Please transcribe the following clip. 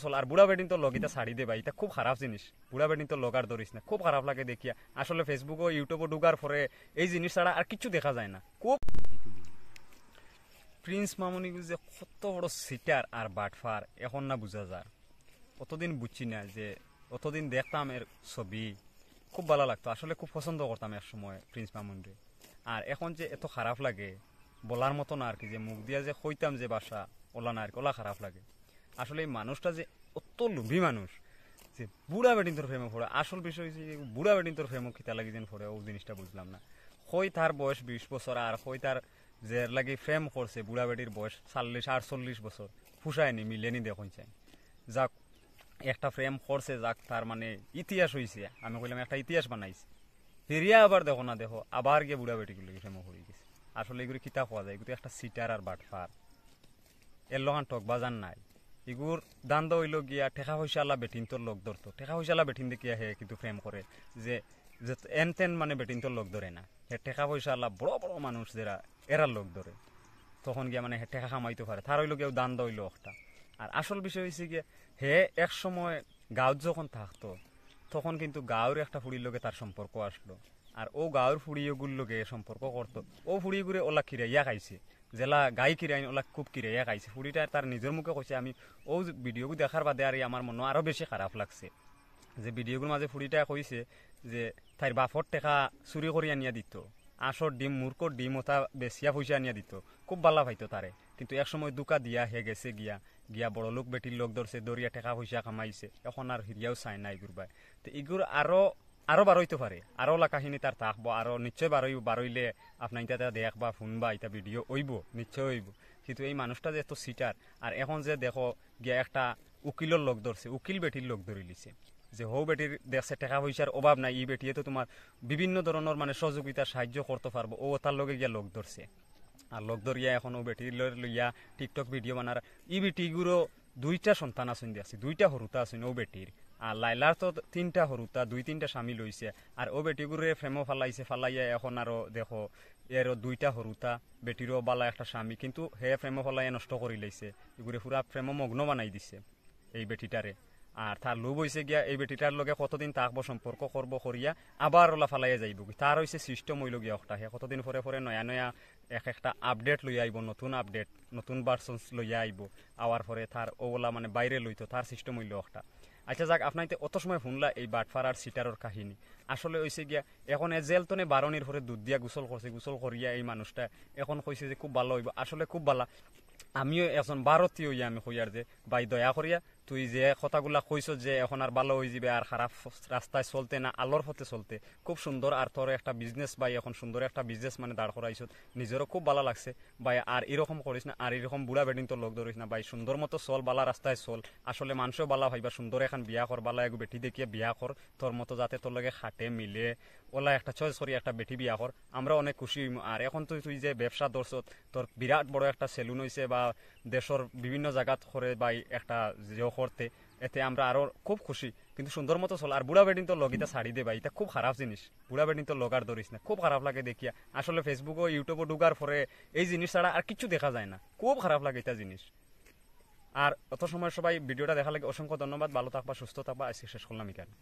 চল আর বুড়া বেডিং তো লগিতা ছাড়ি দে ভাই এটা খুব খারাপ জিনিস বুড়া বেডিং তো লগার ধরিস না খুব খারাপ লাগে দেখিয়া আসলে ফেসবুক ও ইউটিউবও ঢুকার পরে এই জিনিস ছাড়া আর কিছু দেখা যায় না খুব প্রিন্স মামনি যে কত বড় সিটার আর বাটফার এখন না বুঝা যায় অতদিন বুঝছি না যে অতদিন দেখতাম এর ছবি খুব ভালো লাগতো আসলে খুব পছন্দ করতাম এক সময় প্রিন্স মামুনরে আর এখন যে এত খারাপ লাগে বলার মতো না আর কি যে মুখ দিয়া যে কইতাম যে বাসা ওলা না আর কি ওলা খারাপ লাগে আসলে এই মানুষটা যে অত লোভী মানুষ যে বুড়া বেটিন তোর ফেমে ফোড়ে আসল বিষয় হচ্ছে বুড়া বেটিন তোর ফেমে খিতা লাগি যেন ফোড়ে ও জিনিসটা বুঝলাম না হই তার বয়স বিশ বছর আর হই তার যে লাগে ফ্রেম করছে বুড়া বেটির বয়স চাল্লিশ আটচল্লিশ বছর ফুসায়নি মিলেনি দেখুন চাই যাক একটা ফ্রেম করছে যাক তার মানে ইতিহাস হয়েছে আমি কইলাম একটা ইতিহাস বানাইছি ফিরিয়া আবার দেখো না দেখো আবার গিয়ে বুড়া বেটিগুলো ফ্রেম করে গেছে আসলে এগুলি কিতা পাওয়া যায় এগুলো একটা সিটার আর বাটফার এর লহান টক বাজার নাই ইগুর দান দইল গিয়া ঠেকা আল্লাহ বেটিন তোর লোক ধরতো ঠেকা আল্লাহ বেটিন দেখিয়া হে কিন্তু ফ্রেম করে যে এন তেন মানে বেটিন তোর লোক ধরে না হে ঠেকা আল্লাহ বড় বড় মানুষ যারা এরার লোক ধরে তখন গিয়া মানে হে ঠেকা খামাইতে পারে তার হইল গিয়েও দান দইল একটা আর আসল বিষয় হয়েছে গিয়ে হে এক সময় গাঁত যখন থাকতো তখন কিন্তু গাঁওর একটা ফুড়ির লোকে তার সম্পর্ক আসলো আর ও গাঁওর ফুড়িগুলোর লোকে সম্পর্ক করতো ও ফুড়িগুড়ে ওলা খিরাইয়া খাইছে জেলা গাই আনি ওলা খুব কিরাইয়া খাইছে ফুড়িটা তার নিজের মুখে কৈছে আমি ও ভিডিওগুলো দেখার বাদে আর আমার মনে আরও বেশি খারাপ লাগছে যে ভিডিওগুলোর মাঝে ফুড়িটা কৈছে যে তাইর বাফর টেকা চুরি কৰি আনিয়া দিত আঁসর ডিম মূর্খ ডিম ওটা বেশিয়া পয়সা আনিয়া দিত খুব ভাল্লা ভাইতো তারে কিন্তু এক সময় দুকা দিয়া হে গেছে গিয়া গিয়া বড় লোক বেটির লোক ধরছে দরিয়া টেকা পয়সা কামাইছে এখন আর হিরিয়াও চাই নাই গুরবাই তো এগুলো আরও আরও বারইতে পারে আরও ওলা কাহিনী তার থাকবো আরও নিশ্চয় বারই বারইলে আপনার ইতা দেখবা শুনবা এটা ভিডিও ওইব নিশ্চয় ওইব কিন্তু এই মানুষটা যে এত সিটার আর এখন যে দেখো গিয়া একটা উকিলের লোক ধরছে উকিল বেটির লোক ধরে লিছে যে হৌ বেটির দেখছে টাকা পয়সার অভাব নাই ই বেটিয়ে তো তোমার বিভিন্ন ধরনের মানে সহযোগিতা সাহায্য করতে পারবো ও তার লগে গিয়া লোক ধরছে আর লোক ধরিয়া এখন ও বেটির লইয়া টিকটক ভিডিও বানার ই বেটিগুলো দুইটা সন্তান আসুন দিয়েছে দুইটা হরুতা আসুন ও বেটির আর লাইলার তো তিনটা হরু তা দুই তিনটা স্বামী লইছে আর ও বেটিগুরে ফ্রেমও ফালাইছে ফালাইয়া এখন আরো দেখো এর দুইটা তা বেটিরও বালা একটা স্বামী কিন্তু হে ফ্রেমও ফালাইয়া নষ্ট কৰি লৈছে এগুৰে পুরা ফ্রেমও মগ্ন বনাই দিছে এই বেটিটাৰে আর তার লোভ হয়েছে গিয়া এই বেটিটার লগে কতদিন তাকবো সম্পর্ক করবো করিয়া আবার ওলা ফালাইয়া যাইব তার হয়েছে সিস্টেম হইল গিয়া একটা কতদিন পরে পরে নয়া নয়া এক একটা আপডেট লই আইব নতুন আপডেট নতুন ভার্সনস লইয়া আইব আওয়ার পরে তার ওলা মানে বাইরে লইতো তার সিস্টেম হইল একটা আচ্ছা যাক আপনাইতে অত সময় শুনলা এই বাট আর সিটারর কাহিনী আসলে হয়েছে গিয়া এখন এজেল তনে বারণির পরে দুধ দিয়া গোসল করছে গোসল করিয়া এই মানুষটা এখন কইছে যে খুব ভালো হইব আসলে খুব ভালো আমিও এখন ভারতীয় ইয়া আমি কইয়ার যে বাই দয়া করিয়া তুই যে কথাগুলা কইস যে এখন আর ভালো হয়ে যাবে আর খারাপ রাস্তায় চলতে না আলোর পথে চলতে খুব সুন্দর আর তোর একটা বিজনেস বাই এখন সুন্দর একটা বিজনেস মানে দাঁড় করাইস নিজেরও খুব ভালো লাগছে বা আর এরকম করিস না আর এরকম বুড়া বেডিং তোর লোক ধরিস না ভাই সুন্দর মতো চল বালা রাস্তায় চল আসলে মানুষও বালা ভাইবা সুন্দর এখন বিয়া কর বালা এক বেটি দেখিয়ে বিয়া কর তোর মতো যাতে তোর লগে হাটে মিলে ওলা একটা চয়েস করি একটা বেটি বিয়া কর আমরা অনেক খুশি আর এখন তুই তুই যে ব্যবসা ধরছ তোর বিরাট বড় একটা সেলুন হয়েছে বা দেশের বিভিন্ন জায়গাত করে বাই একটা যে করতে এতে আমরা আরো খুব খুশি কিন্তু সুন্দর মতো চল আর বুড়া বেডিং তো লগিতা শাড়ি দে এটা খুব খারাপ জিনিস বুড়া বেডিং তো লগার ধরিস না খুব খারাপ লাগে দেখিয়া আসলে ফেসবুক ও ইউটিউবে ঢুকার পরে এই জিনিস ছাড়া আর কিছু দেখা যায় না খুব খারাপ লাগে এটা জিনিস আর অত সময় সবাই ভিডিওটা দেখা লাগে অসংখ্য ধন্যবাদ ভালো থাকবা সুস্থ থাকবা আজকে শেষ করলাম এখানে